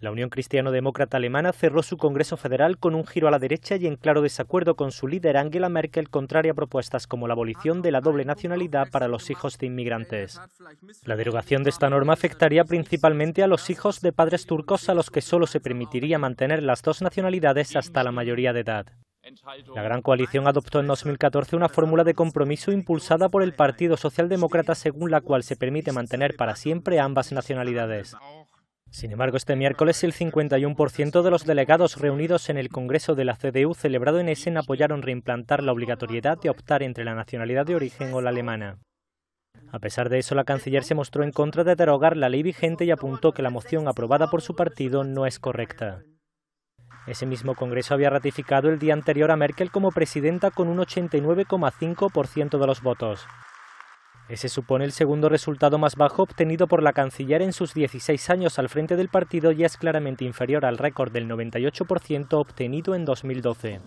La Unión Cristiano-Demócrata Alemana cerró su Congreso Federal con un giro a la derecha y en claro desacuerdo con su líder Angela Merkel, contraria a propuestas como la abolición de la doble nacionalidad para los hijos de inmigrantes. La derogación de esta norma afectaría principalmente a los hijos de padres turcos a los que solo se permitiría mantener las dos nacionalidades hasta la mayoría de edad. La Gran Coalición adoptó en 2014 una fórmula de compromiso impulsada por el Partido Socialdemócrata según la cual se permite mantener para siempre ambas nacionalidades. Sin embargo, este miércoles el 51% de los delegados reunidos en el Congreso de la CDU celebrado en Essen apoyaron reimplantar la obligatoriedad de optar entre la nacionalidad de origen o la alemana. A pesar de eso, la canciller se mostró en contra de derogar la ley vigente y apuntó que la moción aprobada por su partido no es correcta. Ese mismo Congreso había ratificado el día anterior a Merkel como presidenta con un 89,5% de los votos. Ese supone el segundo resultado más bajo obtenido por la canciller en sus 16 años al frente del partido y es claramente inferior al récord del 98% obtenido en 2012.